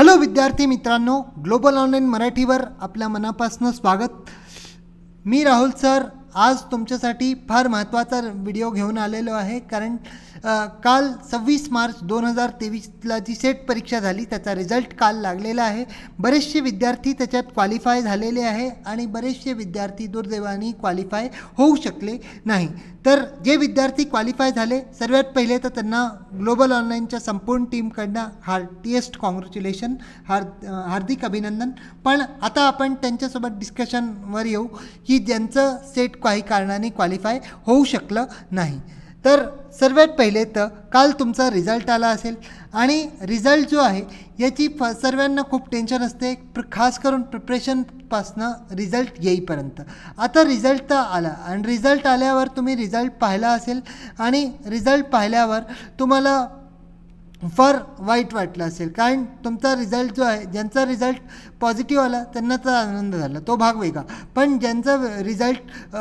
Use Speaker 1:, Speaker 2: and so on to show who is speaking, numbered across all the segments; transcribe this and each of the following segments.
Speaker 1: Hello विद्यार्थी मित्रांनो global online मराठीवर आपल्या मनापासून स्वागत मी राहुल सर आज तुमच्यासाठी फार महत्त्वाचा व्हिडिओ घेऊन आलेलो आहे कारण काल सव्वीस मार्च दोन हजार तेवीसला जी सेट परीक्षा झाली त्याचा रिझल्ट काल लागलेला आहे बरेचसे विद्यार्थी त्याच्यात क्वालिफाय झालेले आहे आणि बरेचसे विद्यार्थी दुर्दैवाने क्वालिफाय होऊ शकले नाही तर जे विद्यार्थी क्वालिफाय झाले सर्वात पहिले तर त्यांना ग्लोबल ऑनलाईनच्या संपूर्ण टीमकडनं हार्टिएस्ट कॉंग्रॅच्युलेशन हार हार्दिक अभिनंदन पण आता आपण त्यांच्यासोबत डिस्कशनवर येऊ की ज्यांचं सेट काही कारणाने क्वालिफाय होऊ शकलं नाही तर सर्वात पहिले तर काल तुमचा रिझल्ट आला असेल आणि रिझल्ट जो आहे याची फ सर्वांना खूप टेन्शन असते प्र खास करून प्रिपरेशनपासनं रिझल्ट येईपर्यंत आता रिझल्ट तर आला आणि रिझल्ट आल्यावर तुम्ही रिझल्ट पाहिला असेल आणि रिझल्ट पाहिल्यावर तुम्हाला फार वाईट वाटलं असेल कारण तुमचा रिझल्ट जो आहे ज्यांचा रिझल्ट पॉझिटिव्ह आला त्यांना तर आनंद झाला तो भाग वेगळा पण ज्यांचा रिझल्ट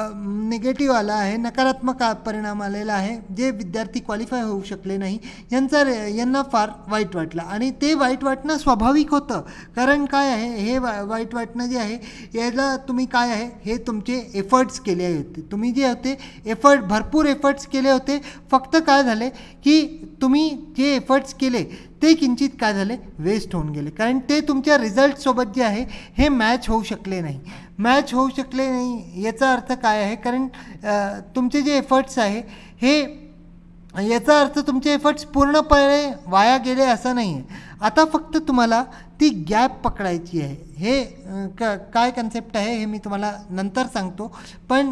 Speaker 1: निगेटिव्ह आला आहे नकारात्मक परिणाम आलेला आहे जे विद्यार्थी क्वालिफाय होऊ शकले नाही यांचा यांना फार वाईट वाटलं आणि ते वाईट वाटणं स्वाभाविक होतं कारण काय आहे हे वा वाईट वाटणं जे आहे याला तुम्ही काय आहे हे तुमचे एफर्ट्स केले होते तुम्ही जे होते एफर्ट भरपूर एफर्ट्स केले होते फक्त काय झाले की तुम्ही जे एफर्ट्स केले ते किंचित काय झाले वेस्ट होऊन गेले कारण ते तुमच्या रिझल्टसोबत जे आहे हे मॅच होऊ शकले नाही मॅच होऊ शकले नाही याचा अर्थ काय आहे कारण तुमचे जे एफर्ट्स आहे हे याचा अर्थ तुमचे एफर्ट्स पूर्णपणे वाया गेले असं नाही आहे आता फक्त तुम्हाला ती गॅप पकडायची आहे हे क काय कन्सेप्ट आहे हे मी तुम्हाला नंतर सांगतो पण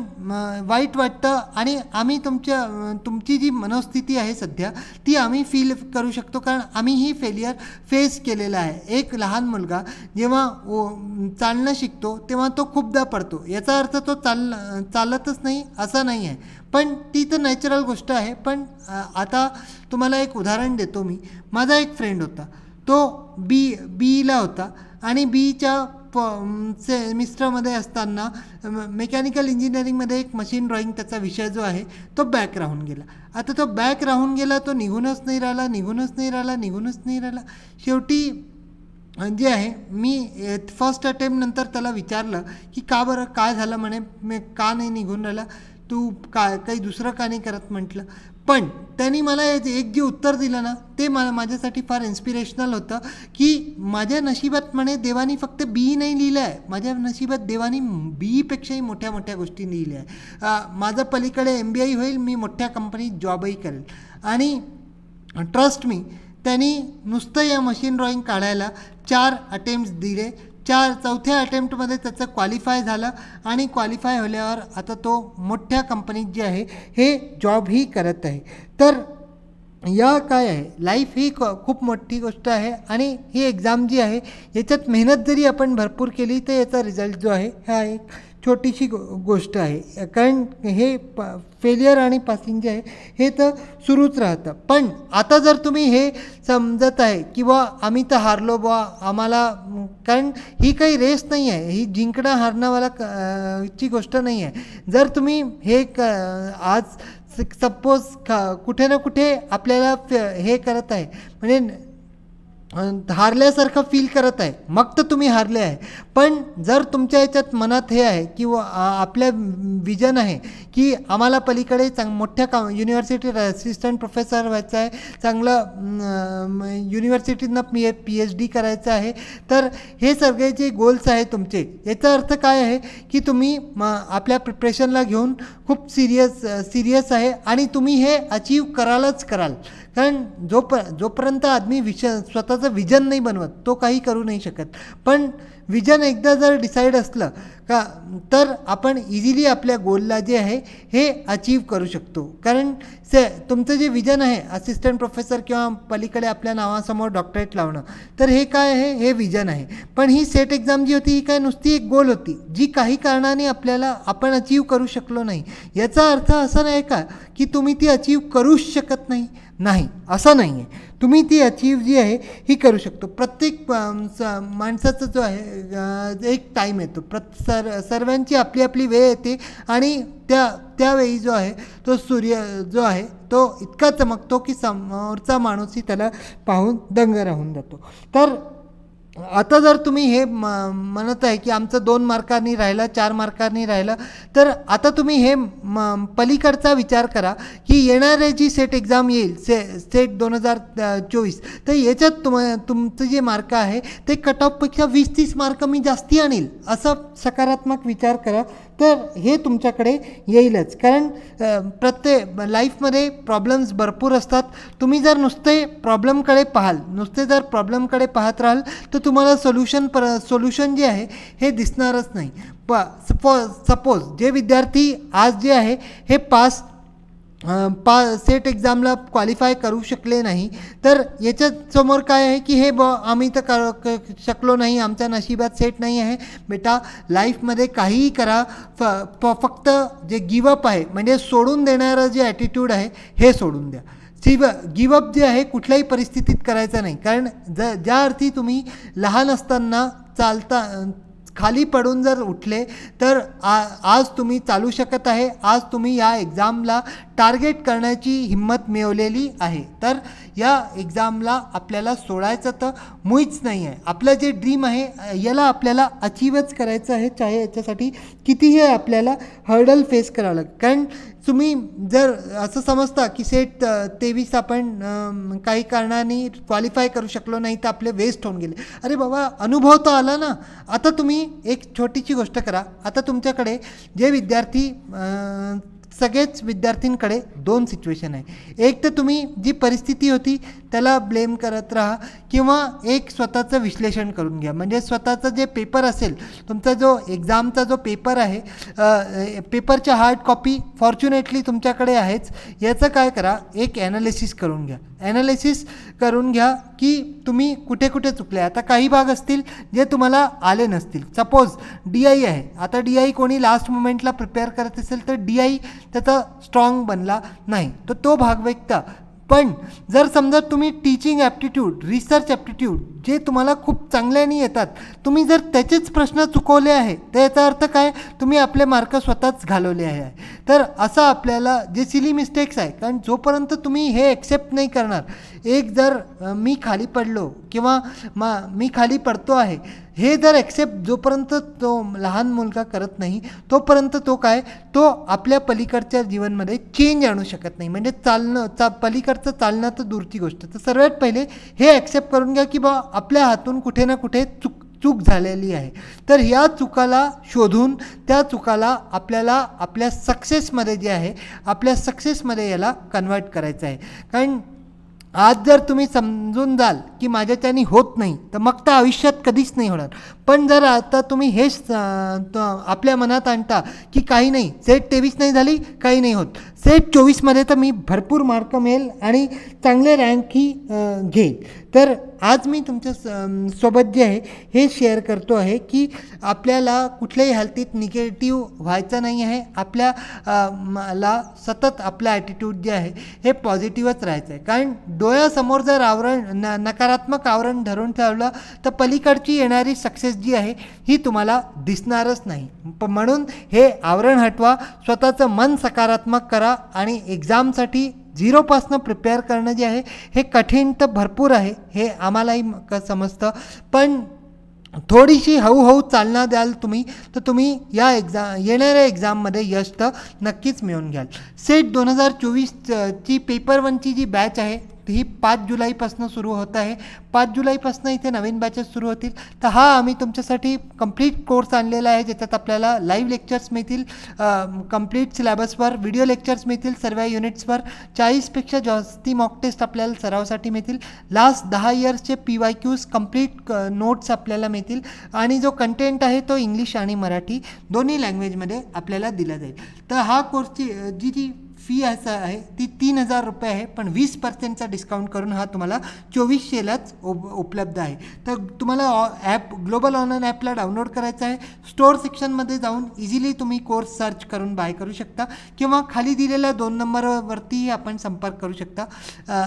Speaker 1: वाईट वाटतं आणि आम्ही तुमच्या तुमची जी मनोस्थिती आहे सध्या ती आम्ही फील करू शकतो कारण आम्ही ही फेलियर फेस केलेला आहे एक लहान मुलगा जेव्हा ओ चालणं शिकतो तेव्हा तो खूपदा पडतो याचा अर्थ तो चाल चालतच नाही असा नाही आहे पण ती तर नॅचरल गोष्ट आहे पण आता तुम्हाला एक उदाहरण देतो मी माझा एक फ्रेंड होता तो बी बीला होता आणि बीच्या प सेमिस्टरमध्ये असताना मेकॅनिकल इंजिनिअरिंगमध्ये एक मशीन ड्रॉइंग त्याचा विषय जो आहे तो बॅक राहून गेला आता तो बॅक राहून गेला तो निघूनच नाही राहिला निघूनच नाही राहिला निघूनच नाही राहिला शेवटी जे आहे मी फर्स्ट अटेम्प्टनंतर त्याला विचारलं की का बरं काय झालं म्हणे मी का नाही निघून राहिला तू काय काही दुसरं का नाही करत म्हटलं पण त्यांनी मला एक जे उत्तर दिलं ना ते मला माझ्यासाठी फार इन्स्पिरेशनल होतं की माझ्या नशिबात म्हणे देवानी फक्त बी नाही लिहिलं आहे माझ्या नशिबात देवानी बीपेक्षाही मोठ्या मोठ्या गोष्टी लिहिल्या आहे माझं पलीकडे एम बी आय होईल मी मोठ्या कंपनीत जॉबही करेल आणि ट्रस्ट मी त्यांनी नुसतं या मशीन ड्रॉईंग काढायला चार अटेम्प्ट दिले चार चौथ्या अटेम्प्टमध्ये त्याचं क्वालिफाय झालं आणि क्वालिफाय होल्यावर आता तो मोठ्या कंपनीत जे आहे हे जॉबही करत आहे तर या काय आहे लाईफ ही खूप मोठी गोष्ट आहे आणि ही एक्झाम जी आहे याच्यात मेहनत जरी आपण भरपूर केली तर याचा रिझल्ट जो आहे हा एक छोटीशी गो गोष्ट आहे कारण हे प फेलियर आणि पासिंग जे आहे हे तर सुरूच राहतं पण आता जर तुम्ही हे समजत आहे की बा आम्ही तर हारलो बा आम्हाला कारण ही काही रेस नाही आहे ही जिंकणं हारणंवाला ची गोष्ट नाही आहे जर तुम्ही हे क आज सपोज ख कुठे ना कुठे आपल्याला हे करत आहे म्हणजे हारल्यासारखं फील करत आहे मग तर तुम्ही हारले आहे पण जर तुमच्या याच्यात मनात हे आहे की आपल्या विजन आहे की आम्हाला पलीकडे चांग मोठ्या का युनिव्हर्सिटी असिस्टंट प्रोफेसर व्हायचं आहे चांगलं युनिव्हर्सिटीतनं P A P H D करायचं आहे तर हे सगळे जे गोल्स आहे तुमचे याचा अर्थ काय आहे की तुम्ही आपल्या प्रिपरेशनला घेऊन खूप सिरियस सिरियस आहे आणि तुम्ही हे अचीव करालच कराल कारण प जोपर्यंत आदमी विश स्वतःचं विजन नाही बनवत तो काही करू नाही शकत पण विजन एकदा जर डिसाईड असलं का तर आपण इझिली आपल्या गोलला जे आहे हे अचीव करू शकतो कारण से तुमचं जे विजन आहे असिस्टंट प्रोफेसर किंवा पलीकडे आपल्या नावासमोर डॉक्टरेट लावणं तर हे काय आहे हे विजन आहे पण ही सेट एक्झाम जी होती ही काय नुसती एक गोल होती जी काही कारणाने आपल्याला आपण अचीव करू शकलो नाही याचा अर्थ असा नाही का की तुम्ही ती अचीव करूच शकत नाही नाही असं नाही आहे तुम्ही ती अचीव जी आहे ही करू शकतो प्रत्येक माणसाचा जो आहे एक टाईम येतो प्रत सर सर्वांची आपली आपली वेळ येते आणि त्या त्यावेळी जो आहे तो सूर्य जो आहे तो इतका चमकतो की समोरचा माणूसही त्याला पाहून दंग राहून जातो तर आता जर तुम्ही हे म म्हणत आहे की आमचं दोन मार्कांनी राहिलं चार मार्कांनी राहिलं तर आता तुम्ही हे म पलीकडचा विचार करा की येणारे जी सेट एक्झाम येईल से सेट दोन हजार चोवीस तर याच्यात तुम तुमचं जे मार्क आहे ते कट ऑफपेक्षा वीस तीस मार्क मी जास्ती आणील असा सकारात्मक विचार करा तर हे तुमच्याकडे येईलच कारण प्रत्येक लाईफमध्ये प्रॉब्लेम्स भरपूर असतात तुम्ही जर नुसते प्रॉब्लेमकडे पाहाल नुसते जर प्रॉब्लेमकडे पाहत राहाल तर तुम्हाला सोल्युशन पर सोल्युशन जे आहे हे दिसणारच नाही प सपो सपोज जे विद्यार्थी आज जे आहे हे पास पा सेट एक्झामला क्वालिफाय करू शकले नाही तर याच्यासमोर काय आहे की हे ब आम्ही तर कर शकलो नाही आमच्या नशिबात सेट नाही आहे बेटा लाईफमध्ये काहीही करा फ प फक्त जे गिवअप आहे म्हणजे सोडून देणारं जे ॲटिट्यूड आहे हे सोडून द्या सिव गिवअप जे आहे कुठल्याही परिस्थितीत करायचं नाही कारण ज ज्या अर्थी तुम्ही लहान असताना चालता खाली पडून जर उठले तर आ आज तुम्ही चालू शकत आहे आज तुम्ही या एक्झामला टार्गेट करण्याची हिंमत मिळवलेली आहे तर या एक्झामला आपल्याला सोडायचं तर मुईच नाही आहे आपलं जे ड्रीम आहे याला आपल्याला अचीवच करायचं आहे चाहे याच्यासाठी कितीही आपल्याला हर्डल फेस करावं लागेल कारण तुम्ही जर असं समजता की सेट तेवीस आपण काही कारणाने क्वालिफाय करू शकलो नाही तर आपले वेस्ट होऊन गेले अरे बाबा अनुभव तर आला ना आता तुम्ही एक छोटीशी गोष्ट करा आता तुमच्याकडे जे विद्यार्थी सगळेच विद्यार्थींकडे दोन सिच्युएशन आहे एक तर तुम्ही जी परिस्थिती होती त्याला ब्लेम करत राहा किंवा एक स्वतःचं विश्लेषण करून घ्या म्हणजे स्वतःचं जे पेपर असेल तुमचा जो एक्झामचा जो पेपर आहे पेपरच्या हार्ड कॉपी फॉर्च्युनेटली तुमच्याकडे आहेच याचं काय करा एक ॲनालिसिस करून घ्या ॲनालिसिस करून घ्या की तुम्ही कुठे कुठे चुकले आता काही भाग असतील जे तुम्हाला आले नसतील सपोज डी आय आहे आता डी आय कोणी लास्ट मुमेंटला प्रिपेअर करत असेल तर डी आय त्याचा स्ट्रॉंग बनला नाही तर तो, तो भाग व्यक्त पण जर समजा तुम्ही टीचिंग ॲप्टिट्यूड रिसर्च ॲप्टिट्यूड जे तुम्हाला खूप चांगल्याने येतात तुम्ही जर त्याचेच प्रश्न चुकवले आहे तर याचा अर्थ काय तुम्ही आपले मार्क स्वतःच घालवले आहे तर असा आपल्याला जे सिली मिस्टेक्स आहे कारण जोपर्यंत तुम्ही हे ॲक्सेप्ट नाही करणार एक जर मी खाली पडलो किंवा मा मी खाली पडतो आहे हे जर ॲक्सेप्ट जोपर्यंत तो लहान मुलगा करत नाही तोपर्यंत तो काय तो आपल्या पलीकडच्या जीवनमध्ये चेंज आणू शकत नाही म्हणजे चालणं चा पलीकडचं चालणं तर दूरची गोष्ट तर सर्वात पहिले हे ॲक्सेप्ट करून घ्या की बा आपल्या हातून कुठे ना कुठे चुक चूक झालेली आहे तर या चुकाला शोधून त्या चुकाला आपल्याला आपल्या सक्सेसमध्ये जे आहे आपल्या सक्सेसमध्ये याला कन्वर्ट करायचं आहे कारण आज जर तुम्ही समजून जाल की माझ्याच्याने होत नाही तर मग तर आयुष्यात कधीच नाही होणार पण जर आता तुम्ही हेच आपल्या मनात आणता की काही नाही सेट तेवीस नाही झाली काही नाही होत सेट चोवीसमध्ये तर मी भरपूर मार्क मिळेल आणि चांगले रँक ही घेईल तर आज मी तुमच्या स सोबत जे आहे हे शेअर करतो आहे की आपल्याला कुठल्याही हालतीत निगेटिव्ह व्हायचं नाही आहे आपल्या मला सतत आपलं ॲटिट्यूड जे आहे हे पॉझिटिव्हच राहायचं आहे कारण डोळ्यासमोर जर आवरण न नकारात्मक आवरण धरून ठेवलं तर पलीकडची येणारी सक्सेस जी आहे ही तुम्हाला दिसणारच नाही प म्हणून हे आवरण हटवा स्वतःचं मन सकारात्मक करा आणि एक्झामसाठी झिरोपासनं प्रिपेअर करणं जे आहे हे कठीण तर भरपूर आहे हे आम्हालाही समजतं पण थोडीशी हळूहळू चालना द्याल तुम्ही तर तुम्ही या एक्झा येणाऱ्या एक्झाममध्ये यश तर नक्कीच मिळून घ्याल सेट दोन हजार चोवीस ची पेपर वनची जी बॅच आहे ही पाच जुलैपासून सुरू होत आहे पाच जुलैपासून इथे नवीन बॅचेस सुरू होतील तर हा आम्ही तुमच्यासाठी कम्प्लीट कोर्स आणलेला आहे ज्याच्यात आपल्याला लाईव्ह लेक्चर्स मिळतील कम्प्लीट सिलेबसवर व्हिडिओ लेक्चर्स मिळतील सर्व युनिट्सवर चाळीसपेक्षा जास्ती मॉक टेस्ट आपल्याला सरावसाठी मिळतील लास्ट दहा इयर्सचे P Y Qs complete notes आपल्याला मिळतील आणि जो कंटेंट आहे तो इंग्लिश आणि मराठी दोन्ही लँग्वेजमध्ये आपल्याला दिला जाईल तर हा कोर्सची जी जी फी असं आहे ती तीन हजार रुपये आहे पण वीस पर्सेंटचा डिस्काउंट करून हा तुम्हाला चोवीसशेलाच उप उपलब्ध आहे तर तुम्हाला ॲप ग्लोबल ऑनलाईन ॲपला डाउनलोड करायचं आहे स्टोअर सेक्शनमध्ये जाऊन इझिली तुम्ही कोर्स सर्च करून बाय करू शकता किंवा खाली दिलेल्या दोन नंबरवरतीही आपण संपर्क करू शकता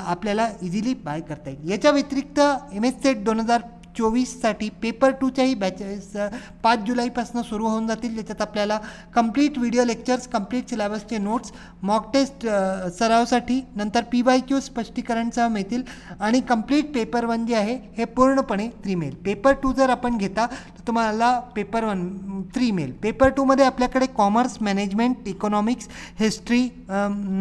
Speaker 1: आपल्याला इझिली बाय करता येईल याच्या व्यतिरिक्त एम एस सेट दोन हजार चोवीससाठी पेपर टूच्याही बॅचेस पाच जुलैपासून सुरू होऊन जातील ज्याच्यात आपल्याला कंप्लीट व्हिडिओ लेक्चर्स कंप्लीट सिलेबसचे नोट्स मॉक टेस्ट सरावसाठी नंतर पी वाय क्यू स्पष्टीकरणसह मिळतील आणि कंप्लीट पेपर वन जे आहे हे पूर्णपणे थ्री मेल पेपर टू जर आपण घेता तर तुम्हाला पेपर वन थ्री मेल पेपर टूमध्ये आपल्याकडे commerce management economics history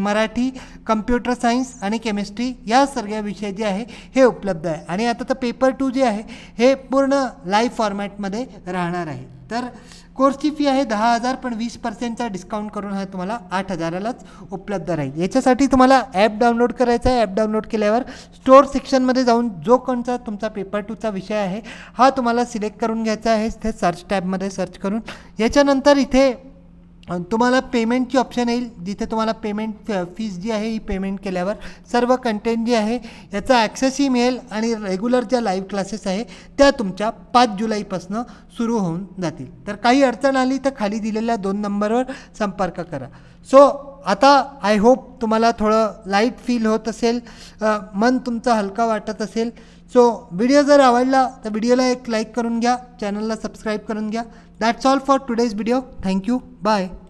Speaker 1: Marathi computer science आणि केमिस्ट्री या सगळ्या विषय जे आहे हे उपलब्ध आहे आणि आता तर पेपर टू जे आहे हे पूर्ण लाईव्ह फॉर्मॅटमध्ये राहणार आहे तर कोर्सची फी आहे दहा हजार पण वीस पर्सेंटचा डिस्काउंट करून हा तुम्हाला आठ हजारालाच उपलब्ध राहील याच्यासाठी तुम्हाला ॲप डाउनलोड करायचा आहे ॲप डाउनलोड केल्यावर स्टोअर सेक्शनमध्ये जाऊन जो कोणता तुमचा पेपर टूचा विषय आहे हा तुम्हाला सिलेक्ट करून घ्यायचा आहे ते सर्च टॅबमध्ये सर्च करून याच्यानंतर इथे तुम्हाला पेमेंटची ऑप्शन येईल जिथे तुम्हाला पेमेंट फीस जी आहे ही पेमेंट केल्यावर सर्व कंटेंट जे आहे याचा ॲक्सेसही मिळेल आणि रेग्युलर ज्या लाईव्ह क्लासेस आहे त्या तुमच्या पाच जुलैपासनं सुरू होऊन जातील तर काही अडचण आली तर खाली दिलेल्या दोन नंबरवर संपर्क करा सो आता आय होप तुम्हाला थोडं लाईट फील होत असेल मन तुमचं हलका वाटत असेल सो व्हिडिओ जर आवडला तर व्हिडिओला एक लाईक करून घ्या चॅनलला सबस्क्राईब करून घ्या That's all for today's video. Thank you. Bye.